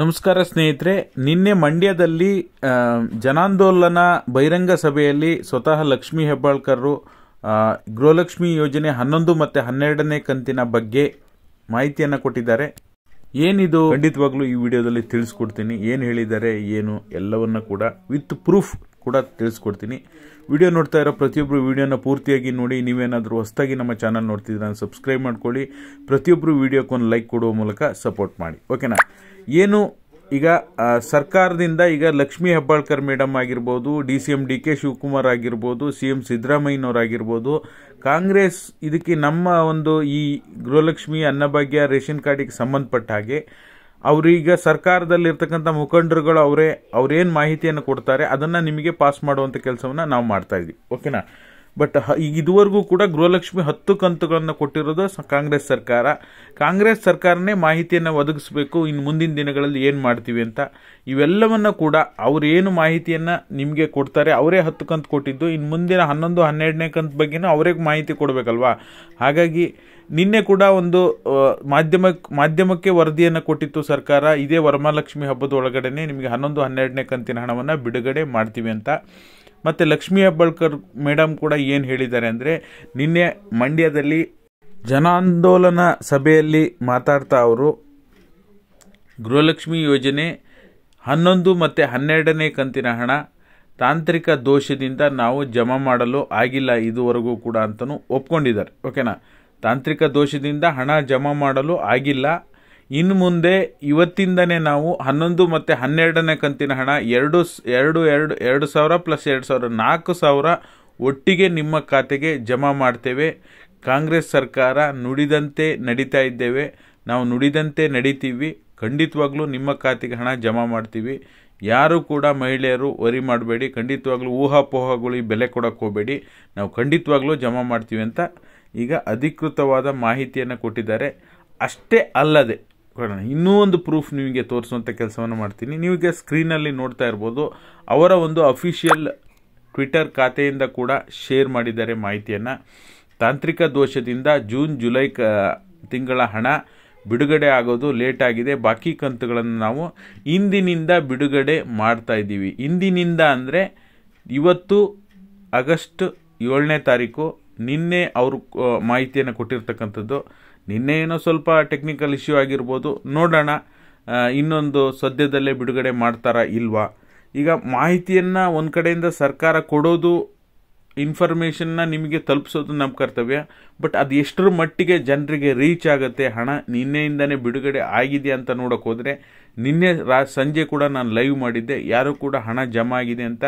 ನಮಸ್ಕಾರ ಸ್ನೇಹಿತರೆ ನಿನ್ನೆ ಮಂಡ್ಯದಲ್ಲಿ ಜನಾಂದೋಲನ ಬಹಿರಂಗ ಸಭೆಯಲ್ಲಿ ಸ್ವತಃ ಲಕ್ಷ್ಮೀ ಹೆಬ್ಬಾಳ್ಕರ್ ಗೃಹಲಕ್ಷ್ಮಿ ಯೋಜನೆ ಹನ್ನೊಂದು ಮತ್ತು ಹನ್ನೆರಡನೇ ಕಂತಿನ ಬಗ್ಗೆ ಮಾಹಿತಿಯನ್ನು ಕೊಟ್ಟಿದ್ದಾರೆ ಏನಿದು ಖಂಡಿತವಾಗ್ಲೂ ಈ ವಿಡಿಯೋದಲ್ಲಿ ತಿಳಿಸ್ಕೊಡ್ತೀನಿ ಏನು ಹೇಳಿದ್ದಾರೆ ಏನು ಎಲ್ಲವನ್ನ ಕೂಡ ವಿತ್ ಪ್ರೂಫ್ ಕೂಡ ತಿಳಿಸ್ಕೊಡ್ತೀನಿ ವಿಡಿಯೋ ನೋಡ್ತಾ ಇರೋ ಪ್ರತಿಯೊಬ್ಬರು ವಿಡಿಯೋನ ಪೂರ್ತಿಯಾಗಿ ನೋಡಿ ನೀವೇನಾದರೂ ಹೊಸದಾಗಿ ನಮ್ಮ ಚಾನಲ್ ನೋಡ್ತಿದ್ರೆ ಸಬ್ಸ್ಕ್ರೈಬ್ ಮಾಡ್ಕೊಳ್ಳಿ ಪ್ರತಿಯೊಬ್ಬರು ವಿಡಿಯೋಕ್ಕೊಂದು ಲೈಕ್ ಕೊಡುವ ಮೂಲಕ ಸಪೋರ್ಟ್ ಮಾಡಿ ಓಕೆನಾ ಏನು ಈಗ ಸರ್ಕಾರದಿಂದ ಈಗ ಲಕ್ಷ್ಮೀ ಹೆಬ್ಬಾಳ್ಕರ್ ಮೇಡಮ್ ಆಗಿರ್ಬೋದು D C M D K Shivakumar ಆಗಿರ್ಬೋದು ಸಿ ಎಂ ಸಿದ್ದರಾಮಯ್ಯನವರಾಗಿರ್ಬೋದು ಕಾಂಗ್ರೆಸ್ ಇದಕ್ಕೆ ನಮ್ಮ ಒಂದು ಈ ಗೃಹಲಕ್ಷ್ಮಿ ಅನ್ನಭಾಗ್ಯ ರೇಷನ್ ಕಾರ್ಡಿಗೆ ಸಂಬಂಧಪಟ್ಟ ಹಾಗೆ ಅವರೀಗ ಸರ್ಕಾರದಲ್ಲಿರ್ತಕ್ಕಂಥ ಮುಖಂಡರುಗಳು ಅವರೇ ಅವ್ರೇನು ಮಾಹಿತಿಯನ್ನು ಕೊಡ್ತಾರೆ ಅದನ್ನು ನಿಮಗೆ ಪಾಸ್ ಮಾಡುವಂಥ ಕೆಲಸವನ್ನು ನಾವು ಮಾಡ್ತಾ ಇದ್ವಿ ಓಕೆನಾ ಬಟ್ ಈಗ ಇದುವರೆಗೂ ಕೂಡ ಗೃಹಲಕ್ಷ್ಮಿ ಹತ್ತು ಕಂತುಗಳನ್ನು ಕೊಟ್ಟಿರೋದು ಕಾಂಗ್ರೆಸ್ ಸರ್ಕಾರ ಕಾಂಗ್ರೆಸ್ ಸರ್ಕಾರನೇ ಮಾಹಿತಿಯನ್ನು ಒದಗಿಸಬೇಕು ಇನ್ನು ಮುಂದಿನ ದಿನಗಳಲ್ಲಿ ಏನು ಮಾಡ್ತೀವಿ ಅಂತ ಇವೆಲ್ಲವನ್ನು ಕೂಡ ಅವರೇನು ಏನು ಮಾಹಿತಿಯನ್ನು ನಿಮಗೆ ಕೊಡ್ತಾರೆ ಅವರೇ ಹತ್ತು ಕಂತು ಕೊಟ್ಟಿದ್ದು ಇನ್ನು ಮುಂದಿನ ಹನ್ನೊಂದು ಹನ್ನೆರಡನೇ ಕಂತು ಬಗ್ಗೆನೂ ಅವರೇ ಮಾಹಿತಿ ಕೊಡಬೇಕಲ್ವಾ ಹಾಗಾಗಿ ನಿನ್ನೆ ಕೂಡ ಒಂದು ಮಾಧ್ಯಮ ಮಾಧ್ಯಮಕ್ಕೆ ವರದಿಯನ್ನು ಕೊಟ್ಟಿತ್ತು ಸರ್ಕಾರ ಇದೇ ವರಮಾಲಕ್ಷ್ಮಿ ಹಬ್ಬದ ಒಳಗಡೆನೆ ನಿಮಗೆ ಹನ್ನೊಂದು ಹನ್ನೆರಡನೇ ಕಂತಿನ ಹಣವನ್ನು ಬಿಡುಗಡೆ ಮಾಡ್ತೀವಿ ಅಂತ ಮತ್ತು ಲಕ್ಷ್ಮೀ ಹೆಬ್ಬಾಳ್ಕರ್ ಮೇಡಮ್ ಕೂಡ ಏನು ಹೇಳಿದ್ದಾರೆ ಅಂದರೆ ನಿನ್ನೆ ಮಂಡ್ಯದಲ್ಲಿ ಜನಾಂದೋಲನ ಸಭೆಯಲ್ಲಿ ಮಾತಾಡ್ತಾ ಅವರು ಗೃಹಲಕ್ಷ್ಮಿ ಯೋಜನೆ ಹನ್ನೊಂದು ಮತ್ತು ಹನ್ನೆರಡನೇ ಕಂತಿನ ಹಣ ತಾಂತ್ರಿಕ ದೋಷದಿಂದ ನಾವು ಜಮಾ ಮಾಡಲು ಆಗಿಲ್ಲ ಇದುವರೆಗೂ ಕೂಡ ಅಂತಲೂ ಒಪ್ಕೊಂಡಿದ್ದಾರೆ ಓಕೆನಾ ತಾಂತ್ರಿಕ ದೋಷದಿಂದ ಹಣ ಜಮಾ ಮಾಡಲು ಆಗಿಲ್ಲ ಇನ್ನು ಮುಂದೆ ಇವತ್ತಿಂದನೇ ನಾವು ಹನ್ನೊಂದು ಮತ್ತು ಹನ್ನೆರಡನೇ ಕಂತಿನ ಹಣ ಎರಡು ಎರಡು ಎರಡು ಎರಡು ಸಾವಿರ ಪ್ಲಸ್ ಎರಡು ಸಾವಿರ ನಾಲ್ಕು ಸಾವಿರ ಒಟ್ಟಿಗೆ ನಿಮ್ಮ ಖಾತೆಗೆ ಜಮಾ ಮಾಡ್ತೇವೆ ಕಾಂಗ್ರೆಸ್ ಸರ್ಕಾರ ನುಡಿದಂತೆ ನಡೀತಾ ಇದ್ದೇವೆ ನಾವು ನುಡಿದಂತೆ ನಡೀತೀವಿ ಖಂಡಿತವಾಗ್ಲೂ ನಿಮ್ಮ ಖಾತೆಗೆ ಹಣ ಜಮಾ ಮಾಡ್ತೀವಿ ಯಾರೂ ಕೂಡ ಮಹಿಳೆಯರು ವರಿ ಮಾಡಬೇಡಿ ಖಂಡಿತವಾಗ್ಲೂ ಊಹಾಪೋಹಗಳಿಗೆ ಬೆಲೆ ಕೊಡೋಕ್ಕೆ ಹೋಗಬೇಡಿ ನಾವು ಖಂಡಿತವಾಗ್ಲೂ ಜಮಾ ಮಾಡ್ತೀವಿ ಅಂತ ಈಗ ಅಧಿಕೃತವಾದ ಮಾಹಿತಿಯನ್ನು ಕೊಟ್ಟಿದ್ದಾರೆ ಅಷ್ಟೇ ಅಲ್ಲದೆ ಇನ್ನೂ ಒಂದು ಪ್ರೂಫ್ ನಿಮಗೆ ತೋರಿಸುವಂಥ ಕೆಲಸವನ್ನು ಮಾಡ್ತೀನಿ ನೀವೀಗ ಸ್ಕ್ರೀನಲ್ಲಿ ನೋಡ್ತಾ ಇರ್ಬೋದು ಅವರ ಒಂದು ಅಫಿಷಿಯಲ್ ಟ್ವಿಟರ್ ಖಾತೆಯಿಂದ ಕೂಡ ಶೇರ್ ಮಾಡಿದ್ದಾರೆ ಮಾಹಿತಿಯನ್ನು ತಾಂತ್ರಿಕ ದೋಷದಿಂದ ಜೂನ್ ಜುಲೈ ಕ ತಿಂಗಳ ಹಣ ಬಿಡುಗಡೆ ಆಗೋದು ಲೇಟ್ ಆಗಿದೆ ಬಾಕಿ ಕಂತುಗಳನ್ನು ನಾವು ಇಂದಿನಿಂದ ಬಿಡುಗಡೆ ಮಾಡ್ತಾ ಇದ್ದೀವಿ ಇಂದಿನಿಂದ ಅಂದರೆ ಇವತ್ತು ಆಗಸ್ಟ್ ಏಳನೇ ತಾರೀಕು ನಿನ್ನೆ ಅವರು ಮಾಹಿತಿಯನ್ನು ಕೊಟ್ಟಿರ್ತಕ್ಕಂಥದ್ದು ನಿನ್ನೆ ಏನೋ ಸ್ವಲ್ಪ ಟೆಕ್ನಿಕಲ್ ಇಶ್ಯೂ ಆಗಿರ್ಬೋದು ನೋಡೋಣ ಇನ್ನೊಂದು ಸದ್ಯದಲ್ಲೇ ಬಿಡುಗಡೆ ಮಾಡ್ತಾರಾ ಇಲ್ವಾ ಈಗ ಮಾಹಿತಿಯನ್ನು ಒಂದು ಕಡೆಯಿಂದ ಸರ್ಕಾರ ಕೊಡೋದು ಇನ್ಫಾರ್ಮೇಷನ್ನ ನಿಮಗೆ ತಲುಪಿಸೋದು ನಮ್ಮ ಕರ್ತವ್ಯ ಬಟ್ ಅದು ಎಷ್ಟರ ಮಟ್ಟಿಗೆ ಜನರಿಗೆ ರೀಚ್ ಆಗುತ್ತೆ ಹಣ ನಿನ್ನೆಯಿಂದನೇ ಬಿಡುಗಡೆ ಆಗಿದೆಯಾ ಅಂತ ನೋಡೋಕೆ ಹೋದರೆ ನಿನ್ನೆ ರಾ ಸಂಜೆ ಕೂಡ ನಾನು ಲೈವ್ ಮಾಡಿದ್ದೆ ಯಾರೂ ಕೂಡ ಹಣ ಜಮಾ ಆಗಿದೆ ಅಂತ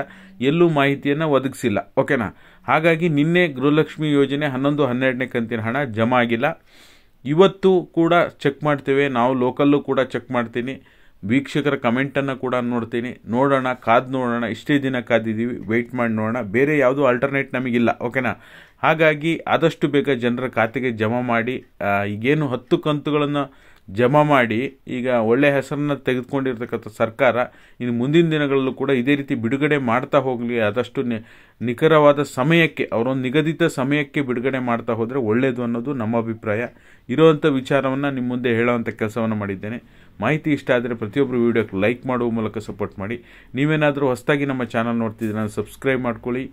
ಎಲ್ಲೂ ಮಾಹಿತಿಯನ್ನು ಒದಗಿಸಿಲ್ಲ ಓಕೆನಾ ಹಾಗಾಗಿ ನಿನ್ನೆ ಗೃಹಲಕ್ಷ್ಮಿ ಯೋಜನೆ ಹನ್ನೊಂದು ಹನ್ನೆರಡನೇ ಕಂತಿನ ಹಣ ಜಮಾ ಆಗಿಲ್ಲ ಇವತ್ತು ಕೂಡ ಚೆಕ್ ಮಾಡ್ತೇವೆ ನಾವು ಲೋಕಲ್ಲೂ ಕೂಡ ಚೆಕ್ ಮಾಡ್ತೀನಿ ವೀಕ್ಷಕರ ಕಮೆಂಟನ್ನು ಕೂಡ ನೋಡ್ತೀನಿ ನೋಡೋಣ ಕಾದು ನೋಡೋಣ ಇಷ್ಟೇ ದಿನ ಕಾದಿದ್ದೀವಿ ವೆಯ್ಟ್ ಮಾಡಿ ನೋಡೋಣ ಬೇರೆ ಯಾವುದೂ ಆಲ್ಟರ್ನೇಟ್ ನಮಗಿಲ್ಲ ಓಕೆನಾ ಹಾಗಾಗಿ ಆದಷ್ಟು ಬೇಗ ಜನರ ಖಾತೆಗೆ ಜಮಾ ಮಾಡಿ ಈಗೇನು ಹತ್ತು ಕಂತುಗಳನ್ನು ಜಮಾ ಮಾಡಿ ಈಗ ಒಳ್ಳೆಯ ಹೆಸರನ್ನು ತೆಗೆದುಕೊಂಡಿರ್ತಕ್ಕಂಥ ಸರ್ಕಾರ ಇನ್ನು ಮುಂದಿನ ದಿನಗಳಲ್ಲೂ ಕೂಡ ಇದೇ ರೀತಿ ಬಿಡುಗಡೆ ಮಾಡ್ತಾ ಹೋಗಲಿ ಆದಷ್ಟು ನಿಖರವಾದ ಸಮಯಕ್ಕೆ ಅವರೊಂದು ನಿಗದಿತ ಸಮಯಕ್ಕೆ ಬಿಡುಗಡೆ ಮಾಡ್ತಾ ಹೋದರೆ ಒಳ್ಳೆಯದು ಅನ್ನೋದು ನಮ್ಮ ಅಭಿಪ್ರಾಯ ಇರೋವಂಥ ವಿಚಾರವನ್ನು ನಿಮ್ಮ ಮುಂದೆ ಹೇಳೋವಂಥ ಕೆಲಸವನ್ನು ಮಾಡಿದ್ದೇನೆ ಮಾಹಿತಿ ಇಷ್ಟ ಆದರೆ ಪ್ರತಿಯೊಬ್ಬರು ವೀಡಿಯೋಕ್ಕೆ ಲೈಕ್ ಮಾಡುವ ಮೂಲಕ ಸಪೋರ್ಟ್ ಮಾಡಿ ನೀವೇನಾದರೂ ಹೊಸದಾಗಿ ನಮ್ಮ ಚಾನಲ್ ನೋಡ್ತಿದ್ದೀರ ಸಬ್ಸ್ಕ್ರೈಬ್ ಮಾಡ್ಕೊಳ್ಳಿ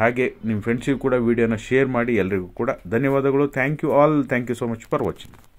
ಹಾಗೆ ನಿಮ್ಮ ಫ್ರೆಂಡ್ಸಿಗೂ ಕೂಡ ವಿಡಿಯೋನ ಶೇರ್ ಮಾಡಿ ಎಲ್ರಿಗೂ ಕೂಡ ಧನ್ಯವಾದಗಳು thank you all thank you so much for watching